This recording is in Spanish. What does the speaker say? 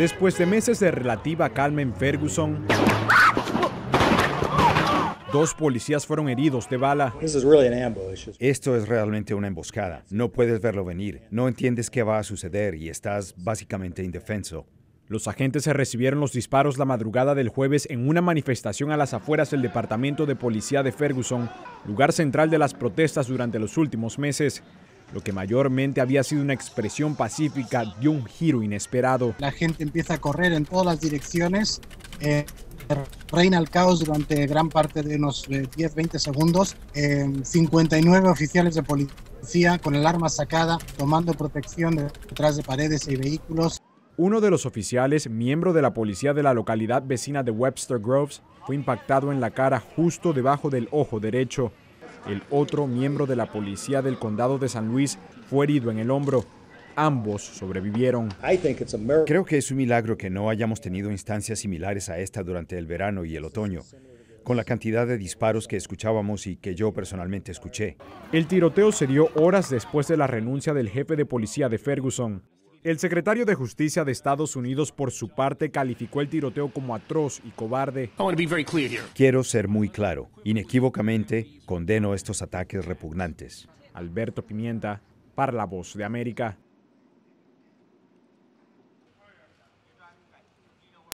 Después de meses de relativa calma en Ferguson, Dos policías fueron heridos de bala. Esto es realmente una emboscada. No puedes verlo venir. No entiendes qué va a suceder y estás básicamente indefenso. Los agentes se recibieron los disparos la madrugada del jueves en una manifestación a las afueras del Departamento de Policía de Ferguson, lugar central de las protestas durante los últimos meses lo que mayormente había sido una expresión pacífica dio un giro inesperado. La gente empieza a correr en todas las direcciones, eh, reina el caos durante gran parte de unos 10-20 eh, segundos, 59 eh, oficiales de policía con el arma sacada, tomando protección detrás de paredes y vehículos. Uno de los oficiales, miembro de la policía de la localidad vecina de Webster Groves, fue impactado en la cara justo debajo del ojo derecho. El otro miembro de la policía del condado de San Luis fue herido en el hombro. Ambos sobrevivieron. Creo que es un milagro que no hayamos tenido instancias similares a esta durante el verano y el otoño con la cantidad de disparos que escuchábamos y que yo personalmente escuché. El tiroteo se dio horas después de la renuncia del jefe de policía de Ferguson. El secretario de Justicia de Estados Unidos, por su parte, calificó el tiroteo como atroz y cobarde. Quiero ser muy claro. Inequívocamente condeno estos ataques repugnantes. Alberto Pimienta, para la Voz de América.